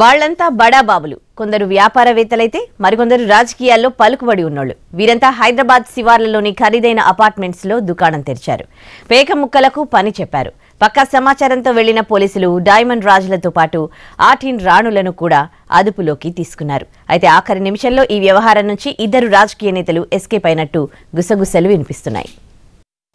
వాళ్లంతా బడాబాబులు కొందరు వ్యాపారవేత్తలైతే మరికొందరు రాజకీయాల్లో పలుకుబడి ఉన్నోళ్లు వీరంతా హైదరాబాద్ శివార్లలోని ఖరీదైన అపార్ట్మెంట్స్లో దుకాణం తెరిచారు పేక ముక్కలకు పని చెప్పారు పక్కా సమాచారంతో వెళ్లిన పోలీసులు డైమండ్ రాజులతో పాటు ఆటిన్ రాణులను కూడా అదుపులోకి తీసుకున్నారు అయితే ఆఖరి నిమిషంలో ఈ వ్యవహారం నుంచి ఇద్దరు రాజకీయ నేతలు ఎస్కేప్ అయినట్టు గుసగుసలు వినిపిస్తున్నాయి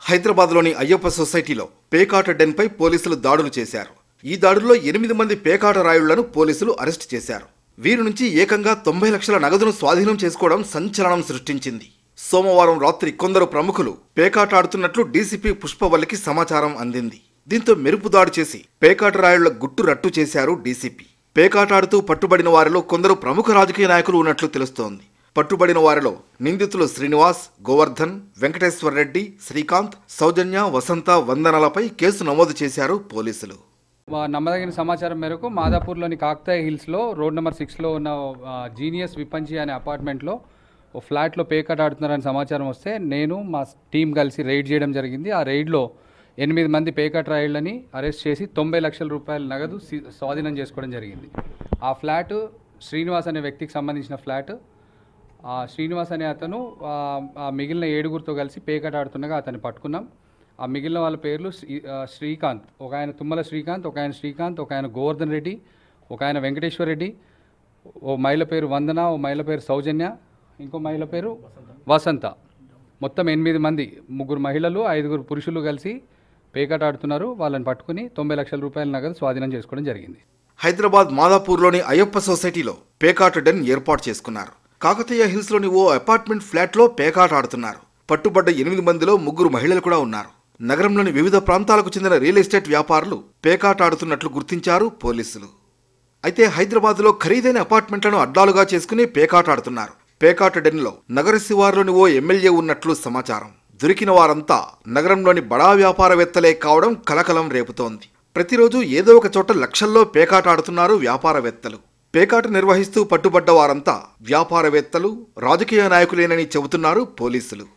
హైదరాబాద్లోని అయ్యప్ప సొసైటీలో పేకాట పై పోలీసులు దాడులు చేశారు ఈ దాడుల్లో ఎనిమిది మంది పేకాట రాయుళ్లను పోలీసులు అరెస్ట్ చేశారు వీరి నుంచి ఏకంగా తొంభై లక్షల నగదును స్వాధీనం చేసుకోవడం సంచలనం సృష్టించింది సోమవారం రాత్రి కొందరు ప్రముఖులు పేకాటాడుతున్నట్లు డీసీపీ పుష్పవల్లికి సమాచారం అందింది దీంతో మెరుపు దాడి చేసి పేకాట రాయుళ్ల గుట్టు రట్టు చేశారు డీసీపీ పేకాటాడుతూ పట్టుబడిన వారిలో కొందరు ప్రముఖ రాజకీయ నాయకులు ఉన్నట్లు తెలుస్తోంది పట్టుబడిన వారిలో నిందితులు శ్రీనివాస్ గోవర్ధన్ వెంకటేశ్వర్ రెడ్డి శ్రీకాంత్ సౌజన్య వసంత వందనలపై కేసు నమోదు చేశారు పోలీసులు నమ్మదగిన సమాచారం మేరకు మాదాపూర్లోని కాక్తాయ్ హిల్స్లో రోడ్ నెంబర్ సిక్స్లో ఉన్న జీనియస్ విపంచి అనే అపార్ట్మెంట్లో ఓ ఫ్లాట్లో పేకట్ ఆడుతున్నారని సమాచారం వస్తే నేను మా టీం కలిసి రైడ్ చేయడం జరిగింది ఆ రైడ్లో ఎనిమిది మంది పేకట్ రాయిళ్ళని అరెస్ట్ చేసి తొంభై లక్షల రూపాయల నగదు స్వాధీనం చేసుకోవడం జరిగింది ఆ ఫ్లాట్ శ్రీనివాస్ అనే వ్యక్తికి సంబంధించిన ఫ్లాట్ శ్రీనివాస్ అనే అతను మిగిలిన ఏడుగురితో కలిసి పేకట ఆడుతుండగా అతన్ని పట్టుకున్నాం ఆ మిగిలిన వాళ్ళ పేర్లు శ్రీకాంత్ ఒక ఆయన తుమ్మల శ్రీకాంత్ ఒక ఆయన శ్రీకాంత్ ఒక ఆయన గోవర్ధన్ రెడ్డి ఒక ఆయన వెంకటేశ్వర రెడ్డి ఓ మహిళ పేరు వందన ఓ మహిళ పేరు సౌజన్య ఇంకో మహిళ పేరు వసంత మొత్తం ఎనిమిది మంది ముగ్గురు మహిళలు ఐదుగురు పురుషులు కలిసి పేకాట ఆడుతున్నారు వాళ్ళని పట్టుకుని తొంభై లక్షల రూపాయల నగదు స్వాధీనం చేసుకోవడం జరిగింది హైదరాబాద్ మాదాపూర్లోని అయ్యప్ప సొసైటీలో పేకాట డెన్ ఏర్పాటు చేసుకున్నారు కాకతీయ హిల్స్లోని ఓ అపార్ట్మెంట్ ఫ్లాట్లో పేకాట ఆడుతున్నారు పట్టుబడ్డ ఎనిమిది మందిలో ముగ్గురు మహిళలు కూడా ఉన్నారు నగరంలోని వివిధ ప్రాంతాలకు చెందిన రియల్ ఎస్టేట్ వ్యాపారులు పేకాటాడుతున్నట్లు గుర్తించారు పోలీసులు అయితే హైదరాబాద్లో ఖరీదైన అపార్ట్మెంట్లను అడ్డాలుగా చేసుకుని పేకాటాడుతున్నారు పేకాట డెన్లో నగర శివారులోని ఓ ఎమ్మెల్యే ఉన్నట్లు సమాచారం దొరికిన వారంతా నగరంలోని బడా వ్యాపారవేత్తలే కావడం కలకలం రేపుతోంది ప్రతిరోజు ఏదో ఒక చోట లక్షల్లో పేకాట ఆడుతున్నారు వ్యాపారవేత్తలు పేకాట నిర్వహిస్తూ పట్టుబడ్డ వారంతా వ్యాపారవేత్తలు రాజకీయ నాయకులేనని చెబుతున్నారు పోలీసులు